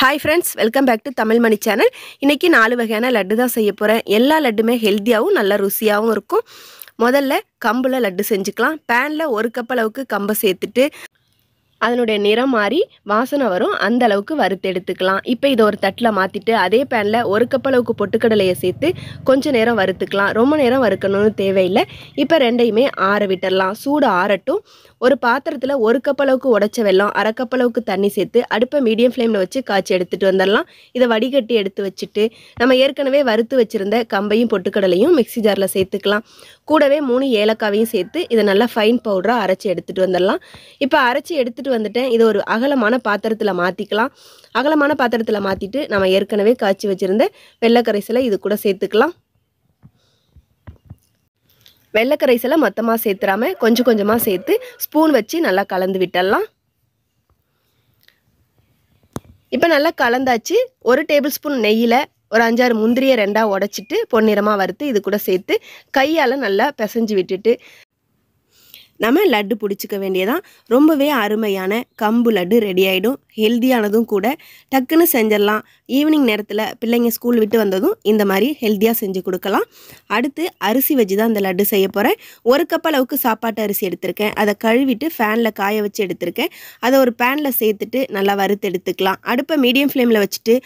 hi friends welcome back to Tamil Mani channel இன்றைக்கி நாலு வகையான லட்டு தான் செய்ய போகிறேன் எல்லா லட்டுமே ஹெல்த்தியாகவும் நல்லா ருசியாகவும் இருக்கும் முதல்ல கம்பில் லட்டு செஞ்சுக்கலாம் பேனில் ஒரு கப் அளவுக்கு கம்பை சேர்த்துட்டு அதனுடைய நிறம் மாறி வாசனை வரும் அந்த அளவுக்கு வறுத்து எடுத்துக்கலாம் இப்போ இதை ஒரு தட்டில் மாற்றிட்டு அதே பேனில் ஒரு கப் அளவுக்கு பொட்டுக்கடலையை சேர்த்து கொஞ்சம் நேரம் வறுத்துக்கலாம் ரொம்ப நேரம் வறுக்கணும்னு தேவையில்லை இப்போ ரெண்டையுமே ஆற விட்டுடலாம் சூடு ஆறட்டும் ஒரு பாத்திரத்தில் ஒரு கப் அளவுக்கு உடச்ச வெள்ளம் அரை கப் அளவுக்கு தண்ணி சேர்த்து அடுப்பை மீடியம் ஃப்ளேமில் வச்சு காய்ச்சி எடுத்துகிட்டு வந்துடலாம் இதை வடிகட்டி எடுத்து வச்சுட்டு நம்ம ஏற்கனவே வறுத்து வச்சுருந்த கம்பையும் பொட்டுக்கடலையும் மிக்சி ஜாரில் சேர்த்துக்கலாம் கூடவே மூணு ஏலக்காவையும் சேர்த்து இதை நல்லா ஃபைன் பவுடராக அரைச்சி எடுத்துகிட்டு வந்துடலாம் இப்போ அரைச்சி எடுத்துகிட்டு எடுத்துகிட்டு வந்துட்டேன் இதை ஒரு அகலமான பாத்திரத்தில் மாற்றிக்கலாம் அகலமான பாத்திரத்தில் மாற்றிட்டு நம்ம ஏற்கனவே காய்ச்சி வச்சுருந்த வெள்ளைக்கரைசலை இது கூட சேர்த்துக்கலாம் வெள்ளைக்கரைசலை மொத்தமாக சேர்த்துறாமல் கொஞ்சம் கொஞ்சமாக சேர்த்து ஸ்பூன் வச்சு நல்லா கலந்து விட்டலாம் இப்போ நல்லா கலந்தாச்சு ஒரு டேபிள் ஸ்பூன் நெய்யில் ஒரு அஞ்சாறு முந்திரியை ரெண்டாக உடச்சிட்டு பொன்னிறமாக வறுத்து இது கூட சேர்த்து கையால் நல்லா பிசைஞ்சு விட்டுட்டு நம்ம லட்டு பிடிச்சிக்க வேண்டியதான் ரொம்பவே அருமையான கம்பு லட்டு ரெடி ஆகிடும் ஹெல்த்தியானதும் கூட டக்குன்னு செஞ்சிடலாம் ஈவினிங் நேரத்தில் பிள்ளைங்க ஸ்கூல் விட்டு வந்ததும் இந்த மாதிரி ஹெல்த்தியாக செஞ்சு கொடுக்கலாம் அடுத்து அரிசி வச்சு தான் இந்த லட்டு செய்ய போகிறேன் ஒரு கப் அளவுக்கு சாப்பாட்டு அரிசி எடுத்திருக்கேன் அதை கழுவிட்டு ஃபேனில் காய வச்சு எடுத்திருக்கேன் அதை ஒரு பேனில் சேர்த்துட்டு நல்லா வறுத்து எடுத்துக்கலாம் அடுப்பை மீடியம் ஃப்ளேமில் வச்சுட்டு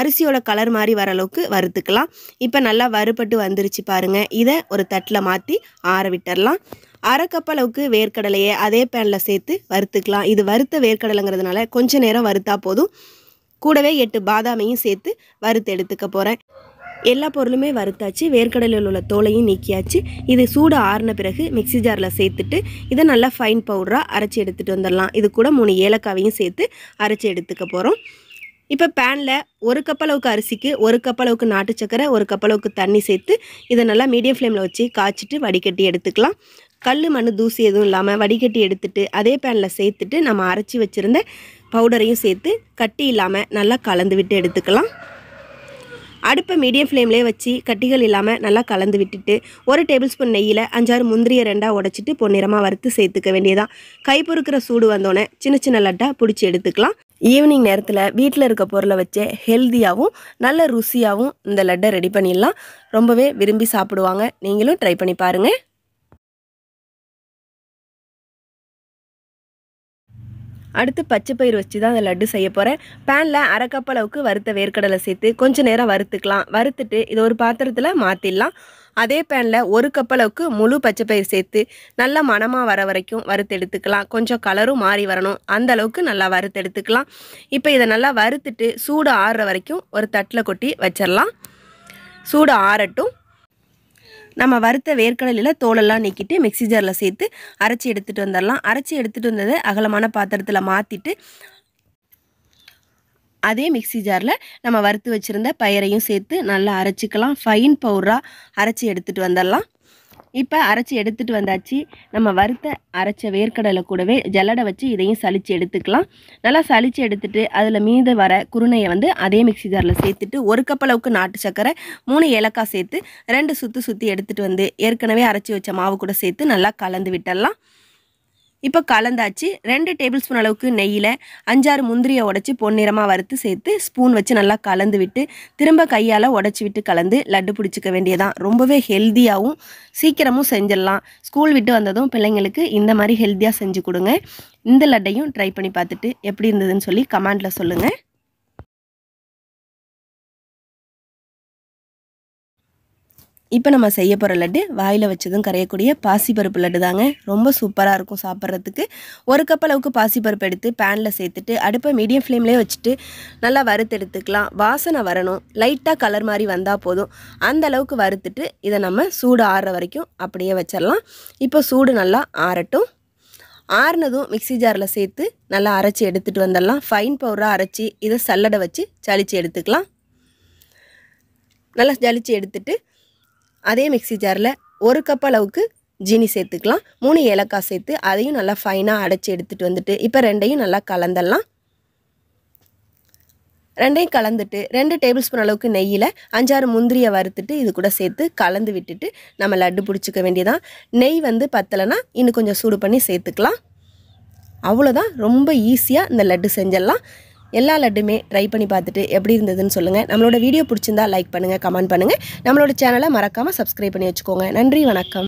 அரிசியோட கலர் மாதிரி வர அளவுக்கு வறுத்துக்கலாம் இப்போ நல்லா வறுபட்டு வந்துருச்சு பாருங்கள் இதை ஒரு தட்டில் மாற்றி ஆற விட்டுடலாம் அரை கப் அளவுக்கு வேர்க்கடலையை அதே பேனில் சேர்த்து வறுத்துக்கலாம் இது வறுத்த வேர்க்கடலைங்கிறதுனால கொஞ்சம் நேரம் வறுத்தா போதும் கூடவே எட்டு பாதாமையும் சேர்த்து வறுத்து எடுத்துக்க போகிறேன் எல்லா பொருளுமே வறுத்தாச்சு வேர்க்கடலையில் உள்ள தோலையும் நீக்கியாச்சு இது சூடு ஆறின பிறகு மிக்சி ஜாரில் சேர்த்துட்டு இதை நல்லா ஃபைன் பவுடராக அரைச்சி எடுத்துகிட்டு வந்துடலாம் இது கூட மூணு ஏலக்காவையும் சேர்த்து அரைச்சி எடுத்துக்க போகிறோம் இப்போ பேனில் ஒரு கப் அளவுக்கு அரிசிக்கு ஒரு கப் அளவுக்கு நாட்டு சக்கரை ஒரு கப் அளவுக்கு தண்ணி சேர்த்து இதை நல்லா மீடியம் ஃப்ளேமில் வச்சு காய்ச்சிட்டு வடிகட்டி எடுத்துக்கலாம் கல் மண் தூசி எதுவும் இல்லாமல் வடிகட்டி எடுத்துட்டு அதே பேனில் சேர்த்துட்டு நம்ம அரைச்சி வச்சுருந்த பவுடரையும் சேர்த்து கட்டி இல்லாமல் நல்லா கலந்து விட்டு எடுத்துக்கலாம் அடுப்பை மீடியம் ஃப்ளேம்லேயே வச்சு கட்டிகள் இல்லாமல் நல்லா கலந்து விட்டுட்டு ஒரு டேபிள் ஸ்பூன் நெய்யில் அஞ்சாறு முந்திரியை ரெண்டாக உடச்சிட்டு பொன்னிறமாக வறுத்து சேர்த்துக்க வேண்டியதான் கை பொறுக்கிற சூடு வந்தோடனே சின்ன சின்ன லட்டாக பிடிச்சி எடுத்துக்கலாம் ஈவினிங் நேரத்தில் வீட்டில் இருக்க பொருளை வச்சே ஹெல்த்தியாகவும் நல்ல ருசியாகவும் இந்த லட்டை ரெடி பண்ணிடலாம் ரொம்பவே விரும்பி சாப்பிடுவாங்க நீங்களும் ட்ரை பண்ணி பாருங்கள் அடுத்து பச்சை பயிர் வச்சு தான் அந்த லட்டு செய்ய போகிறேன் பேனில் அரை அளவுக்கு வறுத்த வேர்க்கடலை சேர்த்து கொஞ்சம் நேரம் வறுத்துக்கலாம் வறுத்துட்டு இது ஒரு பாத்திரத்தில் மாற்றிடலாம் அதே பேனில் ஒரு கப் அளவுக்கு முழு பச்சை பயிர் சேர்த்து நல்லா மணமாக வர வரைக்கும் வறுத்து எடுத்துக்கலாம் கொஞ்சம் கலரும் மாறி வரணும் அந்த அளவுக்கு நல்லா வறுத்து எடுத்துக்கலாம் இப்போ இதை நல்லா வறுத்துட்டு சூடு ஆறுற வரைக்கும் ஒரு தட்டில் கொட்டி வச்சிடலாம் சூடு ஆறட்டும் நம்ம வறுத்த வேர்க்கடலையில் தோலெல்லாம் நீக்கிட்டு மிக்சி ஜாரில் சேர்த்து அரைச்சி எடுத்துகிட்டு வந்துடலாம் அரைச்சி எடுத்துகிட்டு வந்ததை அகலமான பாத்திரத்தில் மாற்றிட்டு அதே மிக்சி ஜாரில் நம்ம வறுத்து வச்சுருந்த பயிரையும் சேர்த்து நல்லா அரைச்சிக்கலாம் ஃபைன் பவுடராக அரைச்சி எடுத்துகிட்டு வந்துடலாம் இப்போ அரைச்சி எடுத்துகிட்டு வந்தாச்சு நம்ம வறுத்த அரைச்ச வேர்க்கடலை கூடவே ஜல்லடை வச்சு இதையும் சளிச்சு எடுத்துக்கலாம் நல்லா சளிச்சு எடுத்துகிட்டு அதில் மீது வர குருணையை வந்து அதே மிக்சி ஜாரில் சேர்த்துட்டு ஒரு கப் அளவுக்கு நாட்டு சர்க்கரை மூணு ஏலக்காய் சேர்த்து ரெண்டு சுற்றி சுற்றி எடுத்துகிட்டு வந்து ஏற்கனவே அரைச்சி வச்ச மாவு கூட சேர்த்து நல்லா கலந்து விட்டுடலாம் இப்போ கலந்தாச்சு ரெண்டு டேபிள் ஸ்பூன் அளவுக்கு நெய்யில் அஞ்சாறு முந்திரியை உடச்சி பொன்னிறமாக வறுத்து சேர்த்து ஸ்பூன் வச்சு நல்லா கலந்து விட்டு திரும்ப கையால் உடச்சி விட்டு கலந்து லட்டு பிடிச்சிக்க வேண்டியதான் ரொம்பவே ஹெல்த்தியாகவும் சீக்கிரமும் செஞ்சிடலாம் ஸ்கூல் விட்டு வந்ததும் பிள்ளைங்களுக்கு இந்த மாதிரி ஹெல்த்தியாக செஞ்சு கொடுங்க இந்த லட்டையும் ட்ரை பண்ணி பார்த்துட்டு எப்படி இருந்ததுன்னு சொல்லி கமெண்டில் சொல்லுங்கள் இப்போ நம்ம செய்ய போகிற லட்டு வாயில் வச்சதும் கரையக்கூடிய பாசிப்பருப்பு லட்டு தாங்க ரொம்ப சூப்பராக இருக்கும் சாப்பிட்றதுக்கு ஒரு கப் அளவுக்கு பாசிப்பருப்பு எடுத்து பேனில் சேர்த்துட்டு அடுப்பை மீடியம் ஃப்ளேம்லேயே வச்சுட்டு நல்லா வறுத்து எடுத்துக்கலாம் வாசனை வரணும் லைட்டாக கலர் மாதிரி வந்தால் போதும் அந்த அளவுக்கு வறுத்துட்டு இதை நம்ம சூடு ஆறுற வரைக்கும் அப்படியே வச்சிடலாம் இப்போ சூடு நல்லா ஆறட்டும் ஆறுனதும் மிக்சி ஜாரில் சேர்த்து நல்லா அரைச்சி எடுத்துகிட்டு வந்துடலாம் ஃபைன் பவுடராக அரைச்சி இதை சல்லடை வச்சு சளிச்சு எடுத்துக்கலாம் நல்லா ஜலிச்சு எடுத்துகிட்டு அதே மிக்சி ஜாரில் ஒரு கப் அளவுக்கு ஜீனி சேர்த்துக்கலாம் மூணு ஏலக்காய் சேர்த்து அதையும் நல்லா ஃபைனாக அடைச்சி எடுத்துகிட்டு வந்துட்டு இப்போ ரெண்டையும் நல்லா கலந்துடலாம் ரெண்டையும் கலந்துட்டு ரெண்டு டேபிள் ஸ்பூன் அளவுக்கு நெய்யில் அஞ்சாறு முந்திரியை வறுத்துட்டு இது கூட சேர்த்து கலந்து விட்டுட்டு நம்ம லட்டு பிடிச்சிக்க வேண்டியதான் நெய் வந்து பத்தலைன்னா இன்னும் கொஞ்சம் சூடு பண்ணி சேர்த்துக்கலாம் அவ்வளோதான் ரொம்ப ஈஸியாக இந்த லட்டு செஞ்சிடலாம் எல்லா லட்டுமே ட்ரை பண்ணி பார்த்துட்டு எப்படி இருந்ததுன்னு சொல்லுங்கள் நம்மளோட வீடியோ பிடிச்சிருந்தா லைக் பண்ணுங்கள் கமெண்ட் பண்ணுங்கள் நம்மளோட சேனலை மறக்காமல் சப்ஸ்கிரைப் பண்ணி வச்சுக்கோங்க நன்றி வணக்கம்